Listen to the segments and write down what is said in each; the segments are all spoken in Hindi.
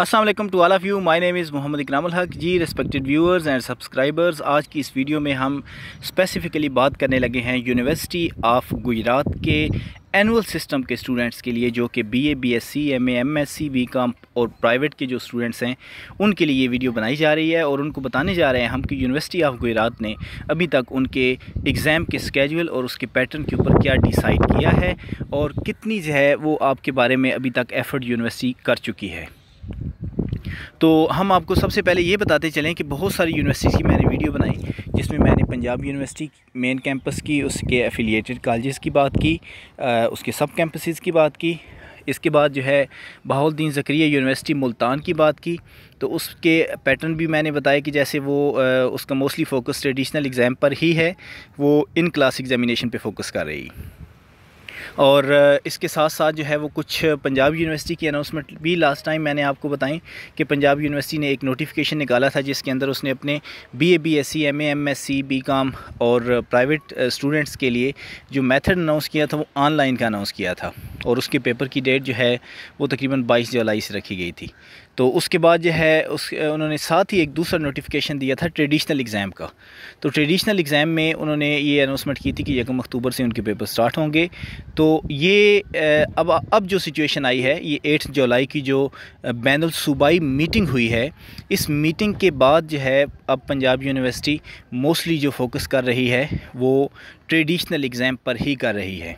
Aslam to all of you my name is Mohammad Ikram Haq ji respected viewers and subscribers आज की इस वीडियो में हम स्पेसिफ़िकली बात करने लगे हैं यूनिवर्सिटी ऑफ गुजरात के एनुअल सिस्टम के स्टूडेंट्स के लिए जो कि C M M S C B com और प्राइवेट के जो स्टूडेंट्स हैं उनके लिए ये वीडियो बनाई जा रही है और उनको बताने जा रहे हैं हम कि यूनिवर्सिटी ऑफ गुजरात ने अभी तक उनके एग्ज़ाम के स्कैजल और उसके पैटर्न के ऊपर क्या डिसाइड किया है और कितनी जो है वो आपके बारे में अभी तक एफ़र्ट यूनिवर्सिटी कर चुकी है तो हम आपको सबसे पहले ये बताते चलें कि बहुत सारी यूनिवर्सिटीज़ की मैंने वीडियो बनाई जिसमें मैंने पंजाब यूनिवर्सिटी मेन कैंपस की उसके एफिलिएटेड कॉलेजेस की बात की उसके सब कैंपसेस की बात की इसके बाद जो है बहाउद्दीन ज़क्रिया यूनिवर्सिटी मुल्तान की बात की तो उसके पैटर्न भी मैंने बताया कि जैसे वो उसका मोस्टली फोकस ट्रेडिशनल एग्ज़ाम पर ही है वो इन क्लास एग्ज़ामिनेशन पर फोकस कर रही और इसके साथ साथ जो है वो कुछ पंजाब यूनिवर्सिटी की अनाउंसमेंट भी लास्ट टाइम मैंने आपको बताई कि पंजाब यूनिवर्सिटी ने एक नोटिफिकेशन निकाला था जिसके अंदर उसने अपने B A B S C M A M S C B com और प्राइवेट स्टूडेंट्स के लिए जो मेथड अनाउंस किया था वो ऑनलाइन का अनाउंस किया था और उसके पेपर की डेट जो है वो तकरीबन बाईस जुलाई से रखी गई थी तो उसके बाद जो है उस उन्होंने साथ ही एक दूसरा नोटिफिकेशन दिया था ट्रेडिशनल एग्ज़ाम का तो ट्रेडिशनल एग्ज़ाम में उन्होंने ये अनाउंसमेंट की थी कि यकम अक्टूबर से उनके पेपर स्टार्ट होंगे तो ये अब अब जो सिचुएशन आई है ये एट्थ जुलाई की जो बैन सूबाई मीटिंग हुई है इस मीटिंग के बाद जो है अब पंजाब यूनिवर्सिटी मोस्टली जो फोकस कर रही है वो ट्रेडिशनल एग्ज़ाम पर ही कर रही है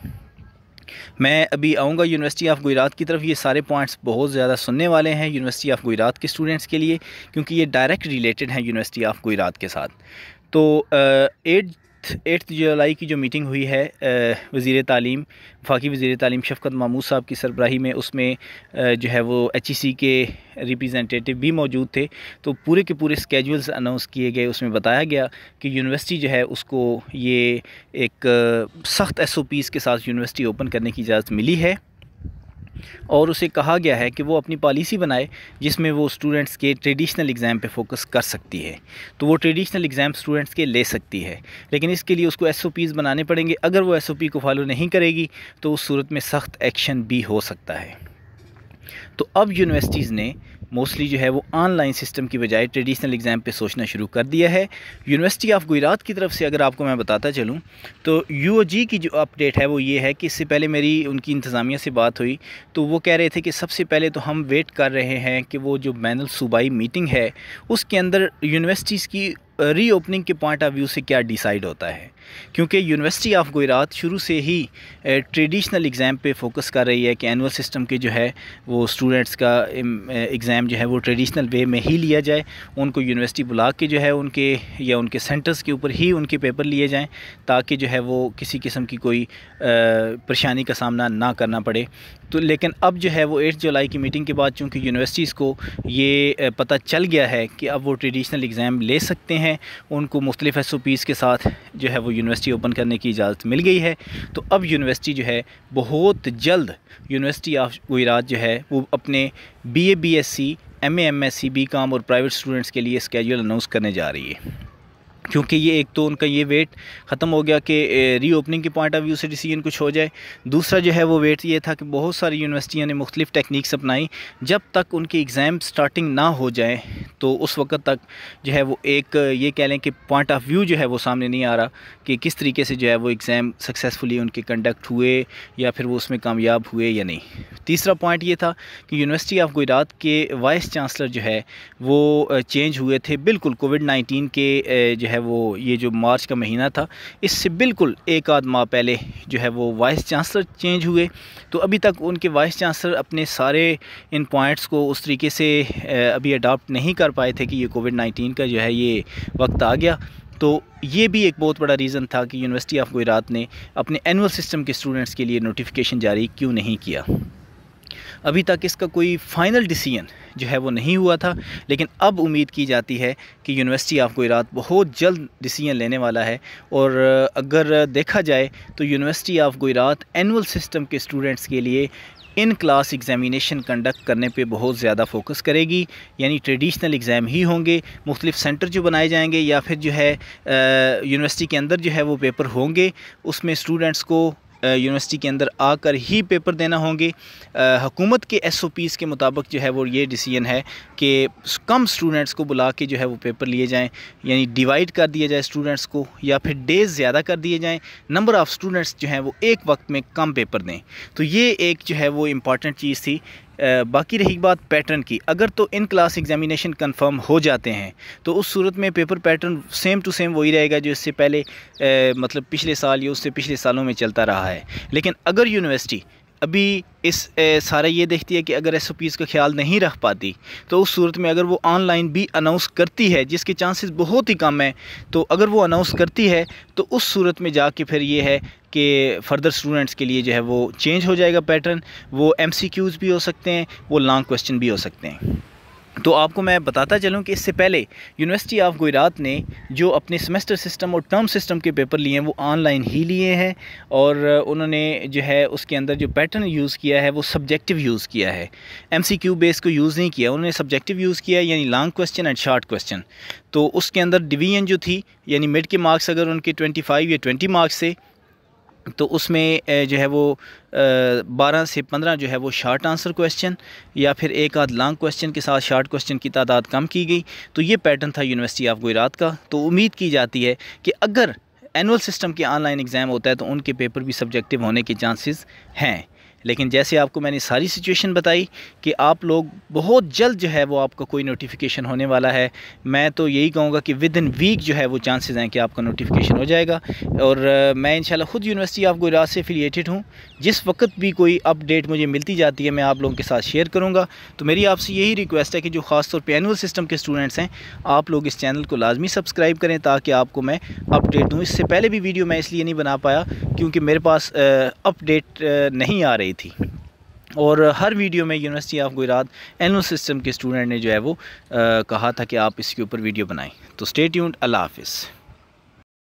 मैं अभी आऊँगा यूनिवर्सिटी ऑफ गुजरात की तरफ ये सारे पॉइंट्स बहुत ज़्यादा सुनने वाले हैं यूनिवर्सिटी ऑफ गुजरात के स्टूडेंट्स के लिए क्योंकि ये डायरेक्ट रिलेटेड हैं यूनिवर्सिटी ऑफ गुजरात के साथ तो एट एट्थ जुलाई की जो मीटिंग हुई है वज़ी तालीम वफाकी वज़ी तलीम शफकत मामू साहब की सरबराही में उसमें जो है वो एच ई सी के रिप्रजेंटेटिव भी मौजूद थे तो पूरे के पूरे स्केजल्स अनाउंस किए गए उसमें बताया गया कि यूनिवर्सिटी जो है उसको ये एक सख्त एस ओ पीज़ के साथ यूनिवर्सिटी ओपन करने की इजाज़त मिली है और उसे कहा गया है कि वो अपनी पॉलिसी बनाए जिसमें वो स्टूडेंट्स के ट्रेडिशनल एग्ज़ाम पे फोकस कर सकती है तो वो ट्रेडिशनल एग्ज़ाम स्टूडेंट्स के ले सकती है लेकिन इसके लिए उसको एस बनाने पड़ेंगे अगर वो एस को फॉलो नहीं करेगी तो उस सूरत में सख्त एक्शन भी हो सकता है तो अब यूनिवर्सिटीज़ ने मोस्टली जो है वो ऑनलाइन सिस्टम की बजाय ट्रेडिशनल एग्ज़ाम पे सोचना शुरू कर दिया है यूनिवर्सिटी ऑफ गुजरात की तरफ से अगर आपको मैं बताता चलूँ तो यू की जो अपडेट है वो ये है कि इससे पहले मेरी उनकी इंतज़ामिया से बात हुई तो वो कह रहे थे कि सबसे पहले तो हम वेट कर रहे हैं कि वो जो बैन सूबाई मीटिंग है उसके अंदर यूनिवर्सिटीज़ की रीओपनिंग के पॉइंट ऑफ व्यू से क्या डिसाइड होता है क्योंकि यूनिवर्सिटी ऑफ गुजरात शुरू से ही ट्रेडिशनल एग्ज़ाम पे फोकस कर रही है कि एनुअल सिस्टम के जो है वो स्टूडेंट्स का एग्ज़ाम जो है वो ट्रेडिशनल वे में ही लिया जाए उनको यूनिवर्सिटी बुला के जो है उनके या उनके सेंटर्स के ऊपर ही उनके पेपर लिए जाएँ ताकि जो है वो किसी किस्म की कोई परेशानी का सामना ना करना पड़े तो लेकिन अब जो है वो एट जुलाई की मीटिंग के बाद चूँकि यूनिवर्सिटीज़ को ये पता चल गया है कि अब वो ट्रेडिशनल एग्ज़ाम ले सकते हैं हैं उनको मुख्तलिफ एस के साथ जो है वो यूनिवर्सिटी ओपन करने की इजाज़त मिल गई है तो अब यूनिवर्सिटी जो है बहुत जल्द यूनिवर्सिटी ऑफ गुजरात जो है वो अपने B A B S C M A M S C B com और प्राइवेट स्टूडेंट्स के लिए स्कैजल अनाउंस करने जा रही है क्योंकि ये एक तो उनका ये वेट ख़त्म हो गया कि रीओपनिंग के पॉइंट ऑफ व्यू से डिसीजन कुछ हो जाए दूसरा जो है वो वेट ये था कि बहुत सारी यूनिवर्सिटियाँ ने मुख्तलिफ़ टेक्निक्स अपनाई जब तक उनके एग्ज़ाम स्टार्टिंग ना हो जाए तो उस वक्त तक जो है वो एक ये कह लें कि पॉइंट ऑफ व्यू जो है वो सामने नहीं आ रहा कि किस तरीके से जो है वो एग्ज़ाम सक्सेसफुली उनके कंडक्ट हुए या फिर वो उसमें कामयाब हुए या नहीं तीसरा पॉइंट ये था कि यूनिवर्सिटी ऑफ गुजरात के वाइस चांसलर जो है वो चेंज हुए थे बिल्कुल कोविड नाइन्टीन के जो है वो ये जो मार्च का महीना था इससे बिल्कुल एक आध माह पहले जो है वो वाइस चांसलर चेंज हुए तो अभी तक उनके वाइस चांसलर अपने सारे इन पॉइंट्स को उस तरीके से अभी अडॉप्ट नहीं कर कर पाए थे कि ये कोविड नाइन्टीन का जो है ये वक्त आ गया तो ये भी एक बहुत बड़ा रीज़न था कि यूनिवर्सिटी ऑफ गुजरात ने अपने एनुअल सिस्टम के स्टूडेंट्स के लिए नोटिफिकेशन जारी क्यों नहीं किया अभी तक इसका कोई फाइनल डिसीजन जो है वो नहीं हुआ था लेकिन अब उम्मीद की जाती है कि यूनिवर्सिटी ऑफ गुजरात बहुत जल्द डिसीजन लेने वाला है और अगर देखा जाए तो university of Gujarat annual system के स्टूडेंट्स के लिए इन क्लास एग्ज़ामिनेशन कंडक्ट करने पे बहुत ज़्यादा फोकस करेगी यानी ट्रेडिशनल एग्ज़ाम ही होंगे मुख्तलिफ सेंटर जो बनाए जाएंगे या फिर जो है यूनिवर्सिटी के अंदर जो है वो पेपर होंगे उसमें स्टूडेंट्स को यूनिवर्सिटी के अंदर आकर ही पेपर देना होंगे हुकूमत के एस ओ पीज़ के मुताबिक जो है वो ये डिसीजन है कि कम स्टूडेंट्स को बुला के जो है वो पेपर लिए जाएँ यानी डिवाइड कर दिया जाए स्टूडेंट्स को या फिर डेज ज़्यादा कर दिए जाएँ नंबर ऑफ़ स्टूडेंट्स जो हैं वो एक वक्त में कम पेपर दें तो ये एक जो है वो इम्पॉर्टेंट चीज़ थी बाकी रही बात पैटर्न की अगर तो इन क्लास एग्जामिनेशन कंफर्म हो जाते हैं तो उस सूरत में paper pattern same to same वही रहेगा जो इससे पहले मतलब पिछले साल या उससे पिछले सालों में चलता रहा है लेकिन अगर यूनिवर्सिटी अभी इस सारा ये देखती है कि अगर एस का ख्याल नहीं रख पाती तो उस सूरत में अगर वो ऑनलाइन भी अनाउंस करती है जिसके चांसेस बहुत ही कम है तो अगर वो अनाउंस करती है तो उस सूरत में जाके फिर ये है कि फ़र्दर स्टूडेंट्स के लिए जो है वो चेंज हो जाएगा पैटर्न वो एम भी हो सकते हैं वो लॉन्ग क्वेश्चन भी हो सकते हैं तो आपको मैं बताता चलूं कि इससे पहले यूनिवर्सिटी ऑफ गुजरात ने जो अपने सेमेस्टर सिस्टम और टर्म सिस्टम के पेपर लिए हैं वो ऑनलाइन ही लिए हैं और उन्होंने जो है उसके अंदर जो पैटर्न यूज़ किया है वो सब्जेक्टिव यूज़ किया है एमसीक्यू बेस को यूज़ नहीं किया उन्होंने सब्जेक्टिव यूज़ किया यानी long question and short question तो उसके अंदर डिवीजन जो थी यानी मिड के मार्क्स अगर उनके ट्वेंटी या ट्वेंटी मार्क्स से तो उसमें जो है वो बारह से पंद्रह जो है वो शार्ट आंसर क्वेश्चन या फिर एक आध लॉन्ग क्वेश्चन के साथ शार्ट क्वेश्चन की तादाद कम की गई तो ये पैटर्न था यूनिवर्सिटी ऑफ गुजरात का तो उम्मीद की जाती है कि अगर एनुअल सिस्टम के ऑनलाइन एग्ज़ाम होता है तो उनके पेपर भी सब्जेक्टिव होने के चांसेस हैं लेकिन जैसे आपको मैंने सारी सिचुएशन बताई कि आप लोग बहुत जल्द जो है वो आपका कोई नोटिफिकेशन होने वाला है मैं तो यही कहूँगा कि विद इन वीक जो है वो चांसेस हैं कि आपका नोटिफिकेशन हो जाएगा और मैं इंशाल्लाह ख़ुद यूनिवर्सिटी ऑफ गुजरात से एफिलिएटेड हूँ जिस वक्त भी कोई अपडेट मुझे मिलती जाती है मैं आप लोगों के साथ शेयर करूँगा तो मेरी आपसे यही रिक्वेस्ट है कि जो ख़ास तौर पर एनुअल सिस्टम के स्टूडेंट्स हैं आप लोग इस चैनल को लाजमी सब्सक्राइब करें ताकि आपको मैं अपडेट दूँ इससे पहले भी वीडियो मैं इसलिए नहीं बना पाया क्योंकि मेरे पास अपडेट नहीं आ रही गई थी और हर वीडियो में university of Gujarat annual system के स्टूडेंट ने जो है वो आ, कहा था कि आप इसके ऊपर वीडियो बनाएं तो स्टेट ट्यून्ड अल्लाह हाफिज़